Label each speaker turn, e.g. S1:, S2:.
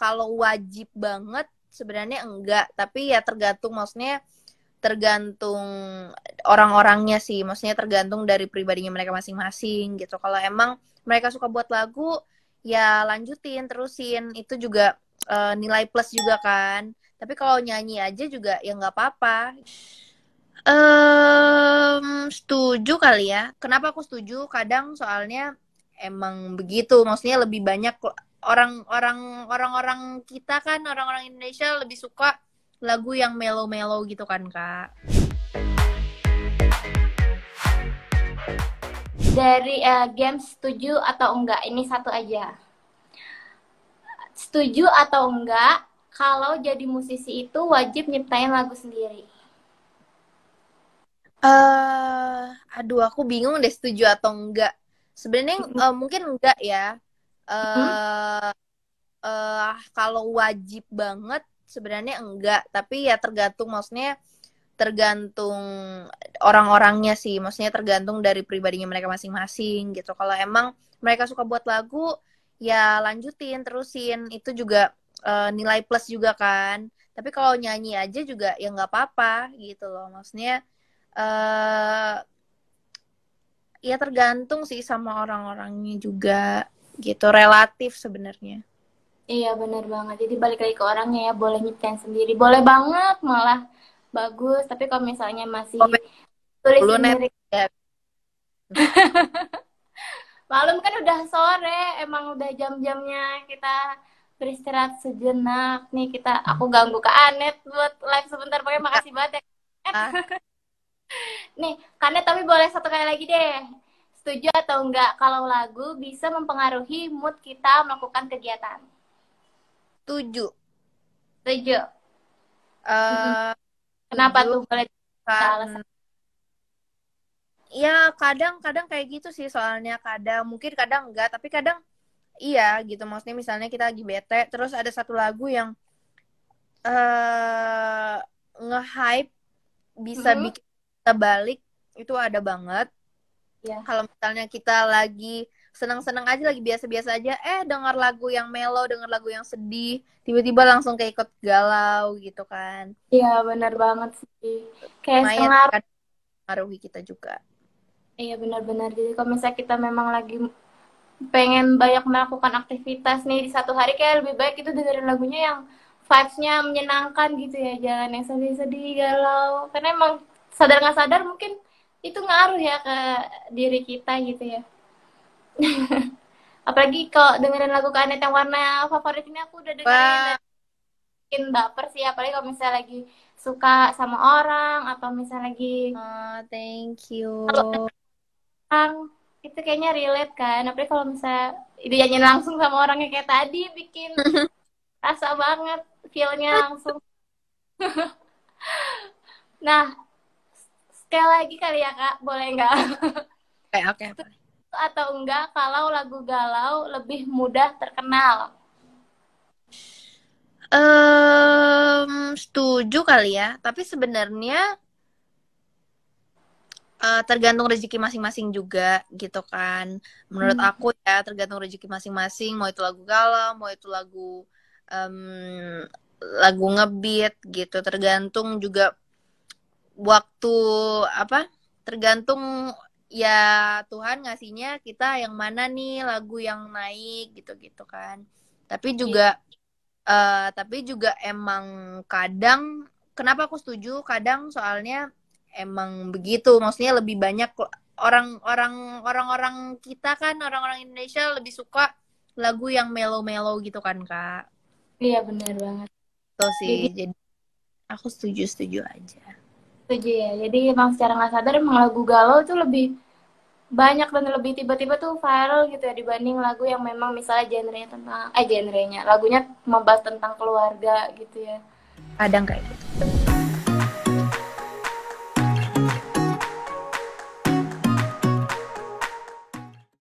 S1: kalau wajib banget sebenarnya enggak tapi ya tergantung maksudnya tergantung orang-orangnya sih maksudnya tergantung dari pribadinya mereka masing-masing gitu kalau emang mereka suka buat lagu ya lanjutin terusin itu juga uh, nilai plus juga kan tapi kalau nyanyi aja juga ya nggak apa-apa um, setuju kali ya kenapa aku setuju kadang soalnya emang begitu maksudnya lebih banyak orang-orang orang-orang kita kan orang-orang Indonesia lebih suka lagu yang mellow-mellow gitu kan kak dari
S2: uh, game setuju atau enggak ini satu aja setuju atau enggak kalau jadi musisi itu wajib nyiptain lagu
S1: sendiri uh, aduh aku bingung deh setuju atau enggak sebenarnya uh, mungkin enggak ya uh, uh, kalau wajib banget sebenarnya enggak tapi ya tergantung maksudnya tergantung orang-orangnya sih maksudnya tergantung dari pribadinya mereka masing-masing gitu kalau emang mereka suka buat lagu ya lanjutin terusin itu juga uh, nilai plus juga kan tapi kalau nyanyi aja juga ya nggak apa-apa gitu loh maksudnya uh, ya tergantung sih sama orang-orangnya juga gitu relatif sebenarnya iya benar
S2: banget jadi balik lagi ke orangnya ya boleh nyiptain sendiri boleh banget malah bagus tapi kalau misalnya masih Komen. tulis sendiri ya. malam kan udah sore emang udah jam-jamnya kita beristirahat sejenak nih kita aku ganggu ke Anet buat live sebentar pokoknya makasih banget ya ah. nih Kanet tapi boleh satu kali lagi deh Setuju atau enggak kalau lagu bisa mempengaruhi mood kita melakukan kegiatan?
S1: Tujuh. Setuju. Uh, Kenapa tujuh. tuh boleh kan alasan? Ya kadang-kadang kayak gitu sih soalnya kadang mungkin kadang enggak tapi kadang iya gitu maksudnya misalnya kita lagi bete terus ada satu lagu yang uh, nge-hype bisa mm -hmm. bikin kita balik itu ada banget yeah. kalau misalnya kita lagi senang-senang aja lagi biasa-biasa aja eh dengar lagu yang mellow dengar lagu yang sedih tiba-tiba langsung kayak ikut galau gitu kan iya benar banget sih kayak pengaruh kan, kita juga iya benar-benar jadi kalau misalnya kita
S2: memang lagi pengen banyak melakukan aktivitas nih di satu hari kayak lebih baik itu dengerin lagunya yang vibesnya menyenangkan gitu ya jangan yang sedih-sedih galau karena emang sadar nggak sadar mungkin itu ngaruh ya ke diri kita gitu ya apalagi kalau dengerin lagu Kanet yang warna favorit ini aku udah dengerin wow. bikin baper sih apalagi kalau misalnya lagi suka sama orang atau misalnya lagi oh, thank you kalau itu kayaknya relate kan apalagi kalau misalnya dinyanyiin langsung sama orangnya kayak tadi bikin rasa banget feelnya langsung nah sekali lagi kali ya kak boleh nggak eh, oke okay, oke okay. atau enggak kalau lagu galau lebih mudah terkenal
S1: um, setuju kali ya tapi sebenarnya uh, tergantung rezeki masing-masing juga gitu kan menurut hmm. aku ya tergantung rezeki masing-masing mau itu lagu galau mau itu lagu um, lagu ngebeat gitu tergantung juga waktu apa tergantung ya Tuhan ngasihnya kita yang mana nih lagu yang naik gitu-gitu kan tapi iya. juga yeah. uh, tapi juga emang kadang kenapa aku setuju kadang soalnya emang begitu maksudnya lebih banyak orang-orang orang-orang kita kan orang-orang Indonesia lebih suka lagu yang melo-melo gitu kan kak
S2: iya benar banget tuh sih jadi
S1: aku setuju setuju aja
S2: setuju ya jadi emang secara nggak sadar emang lagu galau itu lebih banyak dan lebih tiba-tiba tuh viral gitu ya dibanding lagu yang memang misalnya genrenya tentang eh genrenya lagunya membahas tentang keluarga gitu ya
S1: kadang kayak gitu